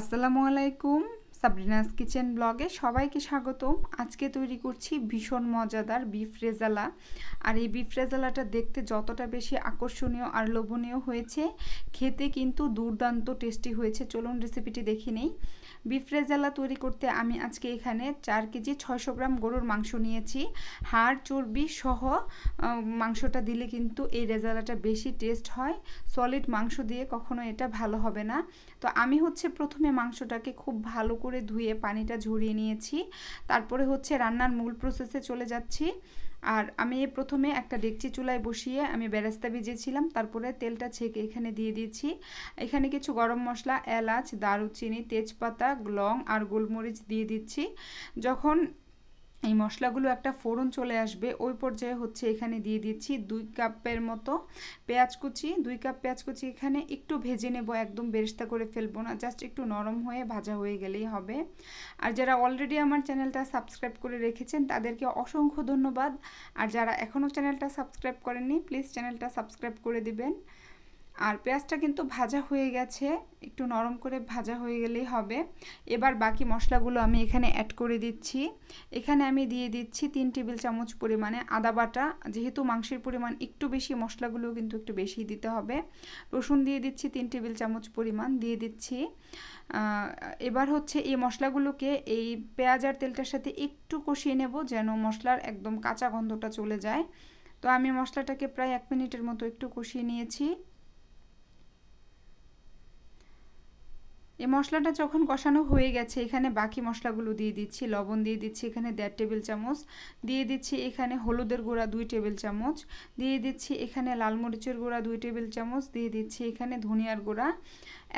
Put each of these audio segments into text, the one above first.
আসসালামু আলাইকুম Sabrina's kitchen ব্লগে সবাইকে স্বাগতম আজকে তৈরি করছি ভীষণ মজাদার বিফ রেজালা আর এই বিফ রেজালাটা দেখতে যতটা বেশি আকর্ষণীয় আর লোভনীয় হয়েছে খেতে কিন্তু দুর্দান্ত টেস্টি হয়েছে চলুন রেসিপিটি দেখে নেই বিফ রেজালা তৈরি করতে আমি আজকে এখানে চার কেজি ছয়শো গ্রাম গরুর মাংস নিয়েছি হাড় চর্বি সহ মাংসটা দিলে কিন্তু এই রেজালাটা বেশি টেস্ট হয় সলিড মাংস দিয়ে কখনো এটা ভালো হবে না তো আমি হচ্ছে প্রথমে মাংসটাকে খুব ভালো করে করে ধুয়ে পানিটা ঝরিয়ে নিয়েছি তারপরে হচ্ছে রান্নার মূল প্রসেসে চলে যাচ্ছি আর আমি প্রথমে একটা ডেকচি চুলায় বসিয়ে আমি বেরেস্তা ভিজেছিলাম তারপরে তেলটা ছেঁকে এখানে দিয়ে দিয়েছি এখানে কিছু গরম মশলা এলাচ দারুচিনি তেজপাতা লং আর গোলমরিচ দিয়ে দিচ্ছি যখন এই মশলাগুলো একটা ফোড়ন চলে আসবে ওই পর্যায়ে হচ্ছে এখানে দিয়ে দিচ্ছি দুই কাপের মতো পেঁয়াজ কুচি দুই কাপ পেঁয়াজ কুচি এখানে একটু ভেজে নেব একদম বেরেস্তা করে ফেলবো না জাস্ট একটু নরম হয়ে ভাজা হয়ে গেলেই হবে আর যারা অলরেডি আমার চ্যানেলটা সাবস্ক্রাইব করে রেখেছেন তাদেরকে অসংখ্য ধন্যবাদ আর যারা এখনও চ্যানেলটা সাবস্ক্রাইব করেননি প্লিজ চ্যানেলটা সাবস্ক্রাইব করে দিবেন আর পেঁয়াজটা কিন্তু ভাজা হয়ে গেছে একটু নরম করে ভাজা হয়ে গেলেই হবে এবার বাকি মশলাগুলো আমি এখানে অ্যাড করে দিচ্ছি এখানে আমি দিয়ে দিচ্ছি তিন টেবিল চামচ পরিমাণে আদা বাটা যেহেতু মাংসের পরিমাণ একটু বেশি মশলাগুলো কিন্তু একটু বেশি দিতে হবে রসুন দিয়ে দিচ্ছি তিন টেবিল চামচ পরিমাণ দিয়ে দিচ্ছি এবার হচ্ছে এই মশলাগুলোকে এই পেঁয়াজ আর তেলটার সাথে একটু কষিয়ে নেব যেন মশলার একদম কাঁচা গন্ধটা চলে যায় তো আমি মশলাটাকে প্রায় এক মিনিটের মতো একটু কষিয়ে নিয়েছি এ মশলাটা যখন কষানো হয়ে গেছে এখানে বাকি মশলাগুলো দিয়ে দিচ্ছি লবণ দিয়ে দিচ্ছি এখানে দেড় টেবিল চামচ দিয়ে দিচ্ছি এখানে হলুদের গুঁড়া দুই টেবিল চামচ দিয়ে দিচ্ছি এখানে লাল মরিচের গুঁড়া দুই টেবিল চামচ দিয়ে দিচ্ছি এখানে ধনিয়ার গুঁড়া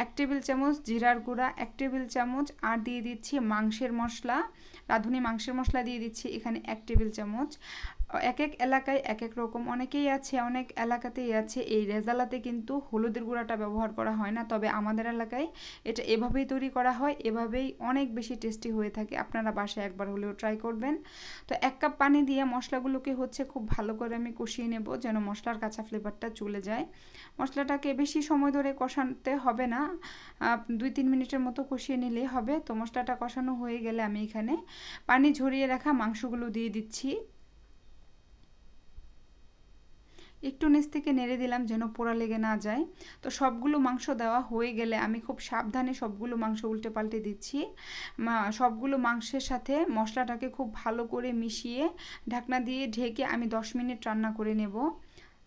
এক টেবিল চামচ জিরার গুঁড়া এক টেবিল চামচ আর দিয়ে দিচ্ছি মাংসের মশলা রাঁধুনি মাংসের মশলা দিয়ে দিচ্ছি এখানে এক টেবিল চামচ এক এক এলাকায় এক এক রকম অনেকেই আছে অনেক এলাকাতেই আছে এই রেজালাতে কিন্তু হলুদের গুঁড়াটা ব্যবহার করা হয় না তবে আমাদের এলাকায় এটা এভাবেই তৈরি করা হয় এভাবেই অনেক বেশি টেস্টি হয়ে থাকে আপনারা বাসায় একবার হলেও ট্রাই করবেন তো এক কাপ পানি দিয়ে মশলাগুলোকে হচ্ছে খুব ভালো করে আমি কষিয়ে নেব যেন মশলার কাঁচা ফ্লেভারটা চলে যায় মশলাটাকে বেশি সময় ধরে কষাতে হবে না দুই তিন মিনিটের মতো কষিয়ে নিলেই হবে তো মশলাটা কষানো হয়ে গেলে আমি এখানে পানি ঝরিয়ে রাখা মাংসগুলো দিয়ে দিচ্ছি একটু নিচ থেকে নেড়ে দিলাম যেন পোড়া লেগে না যায় তো সবগুলো মাংস দেওয়া হয়ে গেলে আমি খুব সাবধানে সবগুলো মাংস উল্টে পাল্টে দিচ্ছি সবগুলো মাংসের সাথে মশলাটাকে খুব ভালো করে মিশিয়ে ঢাকনা দিয়ে ঢেকে আমি 10 মিনিট রান্না করে নেব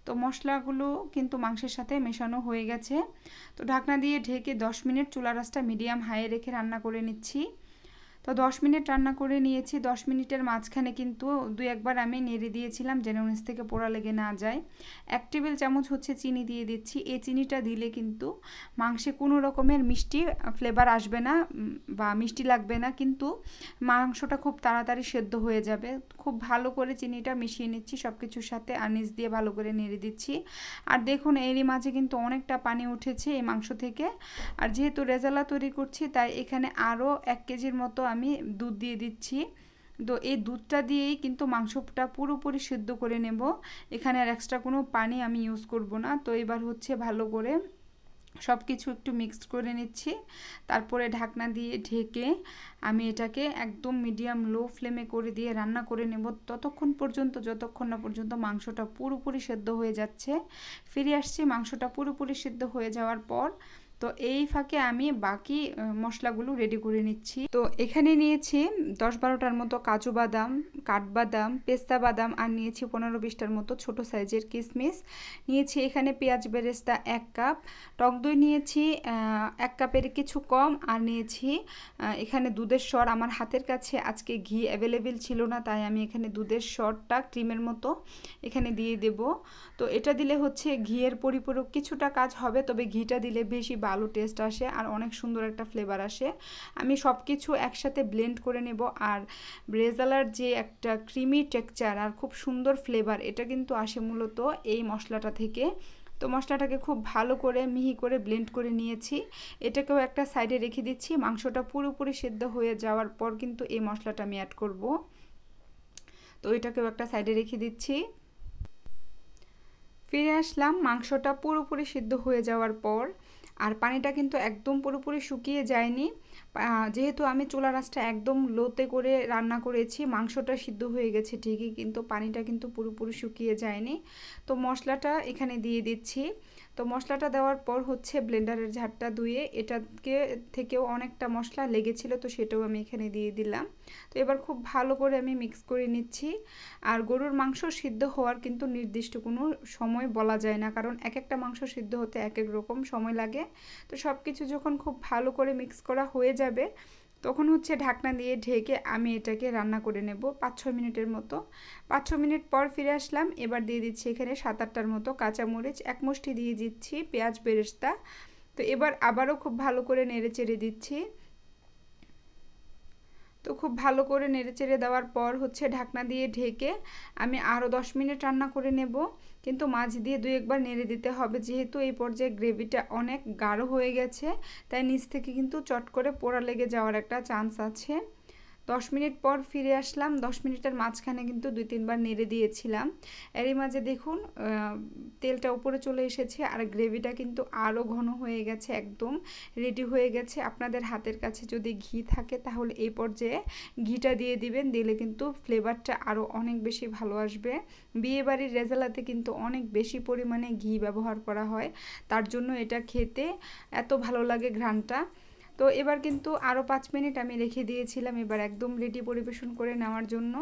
তো মশলাগুলো কিন্তু মাংসের সাথে মেশানো হয়ে গেছে তো ঢাকনা দিয়ে ঢেকে 10 মিনিট চুলা রাস্তা মিডিয়াম হাইয়ে রেখে রান্না করে নিচ্ছি তো দশ মিনিট রান্না করে নিয়েছি দশ মিনিটের মাঝখানে কিন্তু দুই একবার আমি নেড়ে দিয়েছিলাম যেন উনিস থেকে পোড়া লেগে না যায় এক টেবিল চামচ হচ্ছে চিনি দিয়ে দিচ্ছি এই চিনিটা দিলে কিন্তু মাংসে কোনো রকমের মিষ্টি ফ্লেভার আসবে না বা মিষ্টি লাগবে না কিন্তু মাংসটা খুব তাড়াতাড়ি সেদ্ধ হয়ে যাবে খুব ভালো করে চিনিটা মিশিয়ে নিচ্ছি সব কিছুর সাথে আনিস দিয়ে ভালো করে নেড়ে দিচ্ছি আর দেখুন এরই মাঝে কিন্তু অনেকটা পানি উঠেছে এই মাংস থেকে আর যেহেতু রেজালা তৈরি করছি তাই এখানে আরও এক কেজির মতো আমি দুধ দিয়ে দিচ্ছি তো এই দুধটা দিয়েই কিন্তু মাংসটা পুরোপুরি সিদ্ধ করে নেব এখানে আর এক্সট্রা কোনো পানি আমি ইউজ করব না তো এবার হচ্ছে ভালো করে সব কিছু একটু মিক্সড করে নিচ্ছি তারপরে ঢাকনা দিয়ে ঢেকে আমি এটাকে একদম মিডিয়াম লো ফ্লেমে করে দিয়ে রান্না করে নেব ততক্ষণ পর্যন্ত যতক্ষণ না পর্যন্ত মাংসটা পুরোপুরি সেদ্ধ হয়ে যাচ্ছে ফিরে আসছি মাংসটা পুরোপুরি সিদ্ধ হয়ে যাওয়ার পর তো এই ফাঁকে আমি বাকি মশলাগুলো রেডি করে নিচ্ছি তো এখানে নিয়েছি দশ বারোটার মতো কাজু বাদাম কাঠবাদাম পেস্তা বাদাম আর নিয়েছি পনেরো বিশটার মতো ছোট সাইজের কিশমিশ নিয়েছি এখানে পেঁয়াজ বেরেস্তা এক কাপ টক দই নিয়েছি এক কাপের কিছু কম আর নিয়েছি এখানে দুধের স্বর আমার হাতের কাছে আজকে ঘি অ্যাভেলেবেল ছিল না তাই আমি এখানে দুধের স্বরটা ক্রিমের মতো এখানে দিয়ে দেব তো এটা দিলে হচ্ছে ঘিয়ের পরিপূরক কিছুটা কাজ হবে তবে ঘিটা দিলে বেশি বা আলু টেস্ট আসে আর অনেক সুন্দর একটা ফ্লেভার আসে আমি সব কিছু একসাথে ব্লেন্ড করে নেব আর ব্রেজালার যে একটা ক্রিমি টেক্সচার আর খুব সুন্দর ফ্লেভার এটা কিন্তু আসে মূলত এই মশলাটা থেকে তো মশলাটাকে খুব ভালো করে মিহি করে ব্লেন্ড করে নিয়েছি এটাকেও একটা সাইডে রেখে দিচ্ছি মাংসটা পুরোপুরি সেদ্ধ হয়ে যাওয়ার পর কিন্তু এই মশলাটা আমি অ্যাড করব তো এটাকেও একটা সাইডে রেখে দিচ্ছি ফিরে আসলাম মাংসটা পুরোপুরি সিদ্ধ হয়ে যাওয়ার পর আর পানিটা কিন্তু একদম পুরোপুরি শুকিয়ে যায়নি যেহেতু আমি চুলা রাসটা একদম লোতে করে রান্না করেছি মাংসটা সিদ্ধ হয়ে গেছে ঠিকই কিন্তু পানিটা কিন্তু পুরোপুরি শুকিয়ে যায়নি তো মশলাটা এখানে দিয়ে দিচ্ছি তো মশলাটা দেওয়ার পর হচ্ছে ব্লেন্ডারের ঝাড়টা ধুয়ে এটাকে থেকেও অনেকটা মশলা লেগেছিল তো সেটাও আমি এখানে দিয়ে দিলাম তো এবার খুব ভালো করে আমি মিক্স করে নিচ্ছি আর গরুর মাংস সিদ্ধ হওয়ার কিন্তু নির্দিষ্ট কোনো সময় বলা যায় না কারণ এক একটা মাংস সিদ্ধ হতে এক এক রকম সময় লাগে তো সব কিছু যখন খুব ভালো করে মিক্স করা হয়ে যায় যাবে তখন হচ্ছে ঢাকনা দিয়ে ঢেকে আমি এটাকে রান্না করে নেব পাঁচ ছ মিনিটের মতো পাঁচ ছ মিনিট পর ফিরে আসলাম এবার দিয়ে দিচ্ছি এখানে সাত আটটার মতো কাঁচামরিচ এক মুষ্টি দিয়ে দিচ্ছি পেঁয়াজ বেরেস্তা তো এবার আবারও খুব ভালো করে নেড়ে চেড়ে দিচ্ছি তো খুব ভালো করে নেড়েচেড়ে দেওয়ার পর হচ্ছে ঢাকনা দিয়ে ঢেকে আমি আরও দশ মিনিট রান্না করে নেব কিন্তু মাছ দিয়ে দুই একবার নেড়ে দিতে হবে যেহেতু এই পর্যায়ে গ্রেভিটা অনেক গাঢ় হয়ে গেছে তাই নিচ থেকে কিন্তু চট করে পোড়া লেগে যাওয়ার একটা চান্স আছে দশ মিনিট পর ফিরে আসলাম দশ মিনিটের মাঝখানে কিন্তু দুই তিনবার নেড়ে দিয়েছিলাম এরই মাঝে দেখুন তেলটা উপরে চলে এসেছে আর গ্রেভিটা কিন্তু আরও ঘন হয়ে গেছে একদম রেডি হয়ে গেছে আপনাদের হাতের কাছে যদি ঘি থাকে তাহলে এই পর্যায়ে ঘিটা দিয়ে দিবেন দিলে কিন্তু ফ্লেভারটা আরও অনেক বেশি ভালো আসবে বিয়েবাড়ির রেজালাতে কিন্তু অনেক বেশি পরিমাণে ঘি ব্যবহার করা হয় তার জন্য এটা খেতে এত ভালো লাগে ঘ্রানটা তো এবার কিন্তু আরও পাঁচ মিনিট আমি রেখে দিয়েছিলাম এবার একদম রেডি পরিবেশন করে নেওয়ার জন্য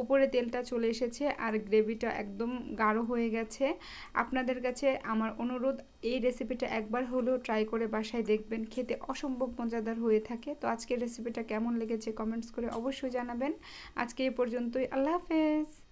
ওপরে তেলটা চলে এসেছে আর গ্রেভিটা একদম গাঢ় হয়ে গেছে আপনাদের কাছে আমার অনুরোধ এই রেসিপিটা একবার হলেও ট্রাই করে বাসায় দেখবেন খেতে অসম্ভব মজাদার হয়ে থাকে তো আজকের রেসিপিটা কেমন লেগেছে কমেন্টস করে অবশ্যই জানাবেন আজকে এই পর্যন্তই আল্লাহ হাফেজ